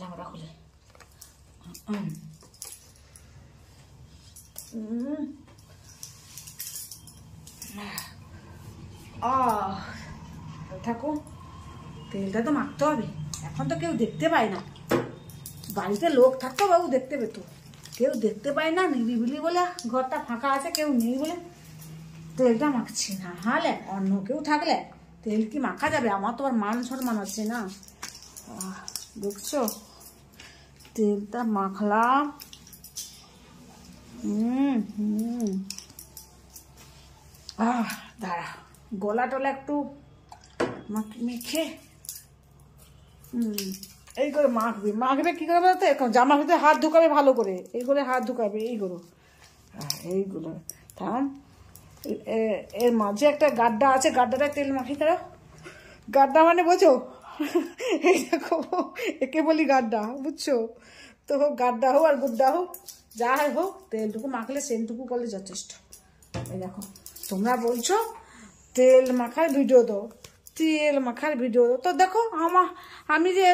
জামাটা খুলে থাকো তেলটা তো মাখতে হবে এখন তো কেউ দেখতে পায় না বাড়িতে লোক থাকতো বাবু দেখতে পেত কেউ দেখতে পায় না নিরিবিলি বলে ঘরটা ফাঁকা আছে কেউ নেই বলে তেলটা মাখছি না হালে অন্য কেউ থাকলে তেল কি মাখা যাবে আমার তো আর মান সম্মান আছে না দেখছো তেলটা মাখলাম আহ দাঁড়া গলা টলা একটু মেখে হুম এই করে মাখবে মাখবে কী করবে এখন জামা ভিতরে হাত ধুকাবে ভালো করে এই করে হাত এই করো এইগুলো থাম এর মাঝে একটা গাড্ডা আছে গাড্ডাটা তেল মাখি তারা গাড্ডা মানে বোঝো দেখো একে বলি গাড্ডা বুঝছো তো হোক গাড্ডা হোক আর গুড্ডা হোক যা হোক তেলটুকু মাখলে সেনটুকু করলে যথেষ্ট এই দেখো তোমরা বলছো তেল মাখার ভিডিও দাও তেল মাখার ভিডিও দাও তো দেখো আমার আমি যে